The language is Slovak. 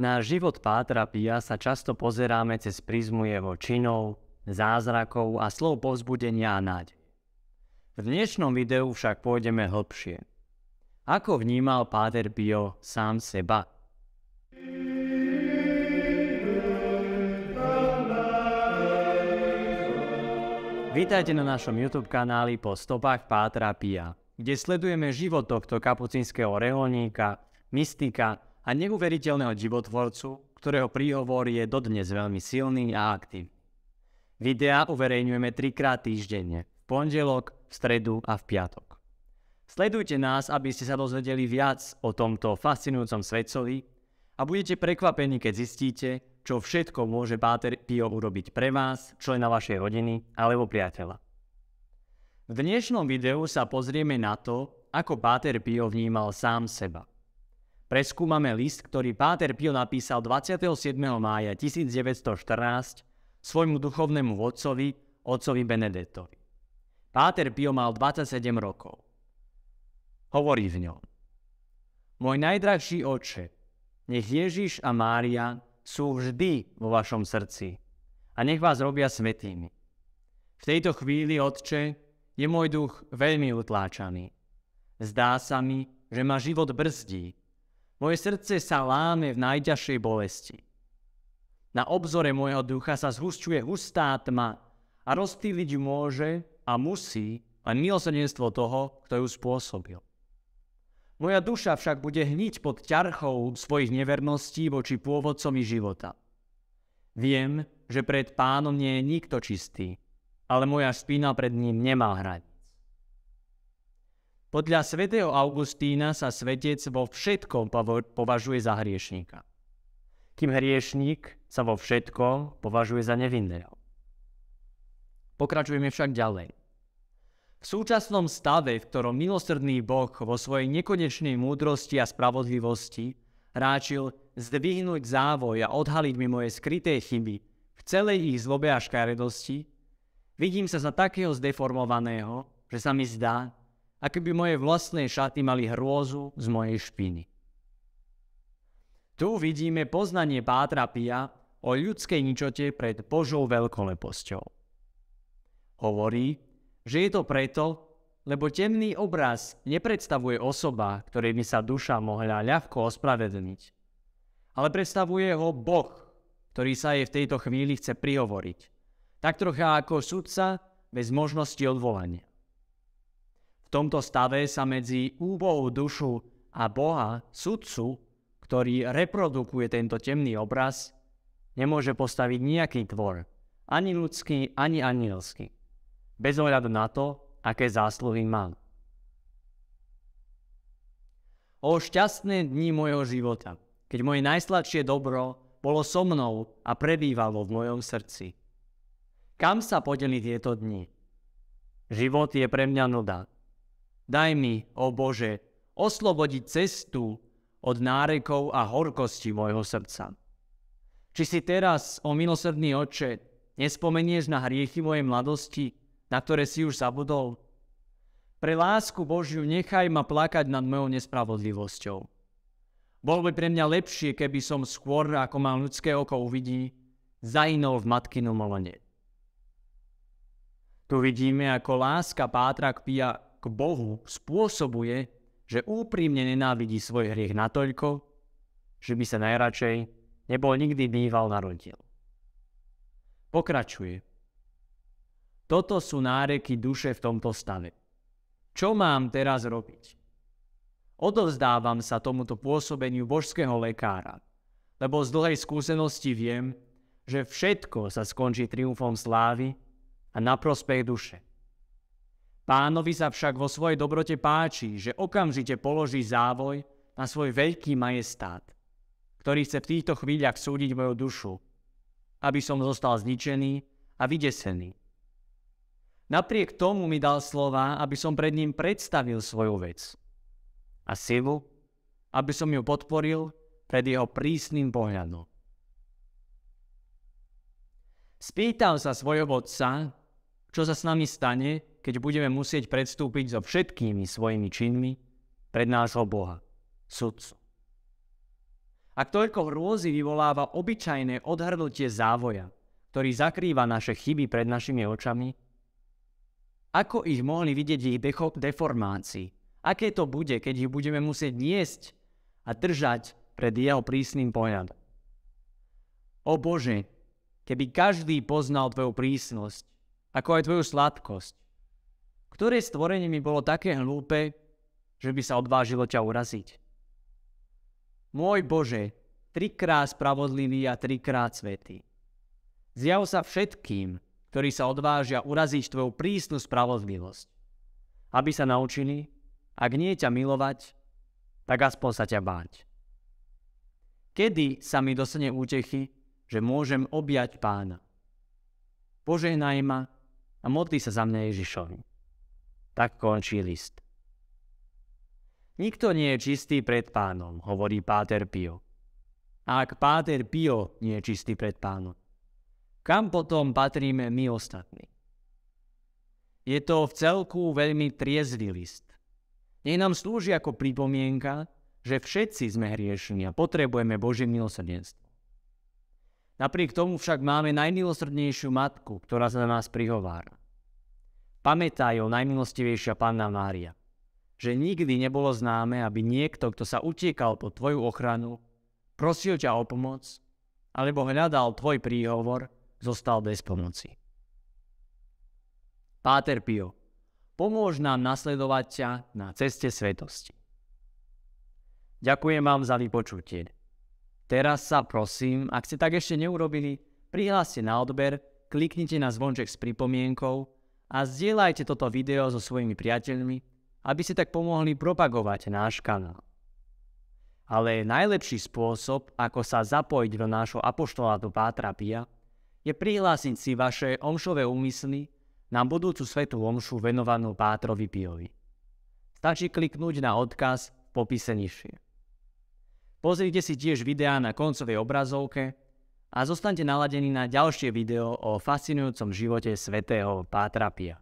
Na život Pátra Pia sa často pozeráme cez prízmu jeho činov, zázrakov a slov povzbudenia a nádej. V dnešnom videu však pôjdeme hlbšie. Ako vnímal Páter Pio sám seba? Vítajte na našom YouTube kanáli po stopách Pátra Pia, kde sledujeme život tohto kapucinského reholníka, mystika, a neuveriteľného životvorcu, ktorého príhovor je dodnes veľmi silný a aktívny. Videá uverejňujeme trikrát týždenne, v pondelok, v stredu a v piatok. Sledujte nás, aby ste sa dozvedeli viac o tomto fascinujúcom svetcovi a budete prekvapení, keď zistíte, čo všetko môže Páter Pio urobiť pre vás, člena vašej rodiny alebo priateľa. V dnešnom videu sa pozrieme na to, ako Páter Pio vnímal sám seba preskúmame list, ktorý Páter Pio napísal 27. mája 1914 svojmu duchovnému vodcovi, otcovi Benedettovi. Páter Pio mal 27 rokov. Hovorí v ňom. Môj najdrahší oče, nech Ježiš a Mária sú vždy vo vašom srdci a nech vás robia svetými. V tejto chvíli, Otče, je môj duch veľmi utláčaný. Zdá sa mi, že ma život brzdí moje srdce sa láme v najťažšej bolesti. Na obzore môjho ducha sa zhusťuje hustá tma a rozptýliť môže a musí len milosrdenstvo toho, kto ju spôsobil. Moja duša však bude hniť pod ťarchou svojich neverností voči pôvodcom života. Viem, že pred pánom nie je nikto čistý, ale moja špína pred ním nemá hrať. Podľa svätého Augustína sa svetec vo všetkom považuje za hriešníka. Kým hriešník sa vo všetkom považuje za nevinného. Pokračujeme však ďalej. V súčasnom stave, v ktorom milosrdný Boh vo svojej nekonečnej múdrosti a spravodlivosti ráčil zdvihnúť závoj a odhaliť mi moje skryté chyby v celej ich zlobe a škaredosti, vidím sa za takého zdeformovaného, že sa mi zdá, ako by moje vlastné šaty mali hrôzu z mojej špiny. Tu vidíme poznanie Pátra Pia o ľudskej ničote pred Božou veľkoleposťou. Hovorí, že je to preto, lebo temný obraz nepredstavuje osoba, ktorej by sa duša mohla ľahko ospravedlniť, ale predstavuje ho Boh, ktorý sa jej v tejto chvíli chce prihovoriť, tak trocha ako sudca bez možnosti odvolania tomto stave sa medzi úbohú dušu a Boha, sudcu, ktorý reprodukuje tento temný obraz, nemôže postaviť nejaký tvor, ani ľudský, ani anielský, bez ohľadu na to, aké zásluhy má. O šťastné dni mojho života, keď moje najsladšie dobro bolo so mnou a prebývalo v mojom srdci. Kam sa podeli tieto dni? Život je pre mňa nudák. Daj mi, o Bože, oslobodiť cestu od nárekov a horkosti môjho srdca. Či si teraz, o milosrdný oče, nespomenieš na hriechy mojej mladosti, na ktoré si už zabudol? Pre lásku Božiu nechaj ma plakať nad mojou nespravodlivosťou. Bolo by pre mňa lepšie, keby som skôr, ako mal ľudské oko uvidí, zainol v matkynom molene. Tu vidíme, ako láska pátra k k Bohu spôsobuje, že úprimne nenávidí svoj hriech natoľko, že by sa najradšej nebol nikdy býval narodil. Pokračuje. Toto sú náreky duše v tomto stave. Čo mám teraz robiť? Odovzdávam sa tomuto pôsobeniu božského lekára, lebo z dlhej skúsenosti viem, že všetko sa skončí triumfom slávy a na prospech duše. Pánovi sa však vo svojej dobrote páči, že okamžite položí závoj na svoj veľký majestát, ktorý chce v týchto chvíľach súdiť moju dušu, aby som zostal zničený a vydesený. Napriek tomu mi dal slova, aby som pred ním predstavil svoju vec a silu, aby som ju podporil pred jeho prísnym pohľadom. Spýtal sa svojho otca, čo sa s nami stane, keď budeme musieť predstúpiť so všetkými svojimi činmi pred nášho Boha, sudcu. Ak toľko hrôzy vyvoláva obyčajné odhrnutie závoja, ktorý zakrýva naše chyby pred našimi očami, ako ich mohli vidieť v ich deformácii? Aké to bude, keď ich budeme musieť niesť a držať pred jeho prísnym pohľadom? O Bože, keby každý poznal Tvoju prísnosť, ako aj Tvoju sladkosť, ktoré stvorenie mi bolo také hlúpe, že by sa odvážilo ťa uraziť? Môj Bože, trikrát spravodlivý a trikrát svetý. Zjav sa všetkým, ktorí sa odvážia uraziť Tvoju prísnu spravodlivosť. Aby sa naučili, ak nie ťa milovať, tak aspoň sa ťa báť. Kedy sa mi dosne útechy, že môžem objať pána? Požehnaj ma a modli sa za mňa Ježišovi. Tak končí list. Nikto nie je čistý pred pánom, hovorí Páter Pio. A ak Páter Pio nie je čistý pred pánom, kam potom patríme my ostatní? Je to v celku veľmi triezvý list. Nech nám slúži ako pripomienka, že všetci sme hriešni a potrebujeme Božie milosrdenstvo. Napriek tomu však máme najmilosrdnejšiu matku, ktorá sa na nás prihovára. Pamätaj o najmilostivejšia Panna Mária, že nikdy nebolo známe, aby niekto, kto sa utiekal pod tvoju ochranu, prosil ťa o pomoc, alebo hľadal tvoj príhovor, zostal bez pomoci. Páter Pio, pomôž nám nasledovať ťa na ceste svetosti. Ďakujem vám za vypočutie. Teraz sa prosím, ak ste tak ešte neurobili, prihláste na odber, kliknite na zvonček s pripomienkou a zdieľajte toto video so svojimi priateľmi, aby ste tak pomohli propagovať náš kanál. Ale najlepší spôsob, ako sa zapojiť do nášho apoštolátu Pátra Pia, je prihlásiť si vaše omšové úmysly na budúcu svetú omšu venovanú Pátrovi Piovi. Stačí kliknúť na odkaz v popise nižšie. Pozrite si tiež videá na koncovej obrazovke, a zostaňte naladení na ďalšie video o fascinujúcom živote svätého Pátra Pia.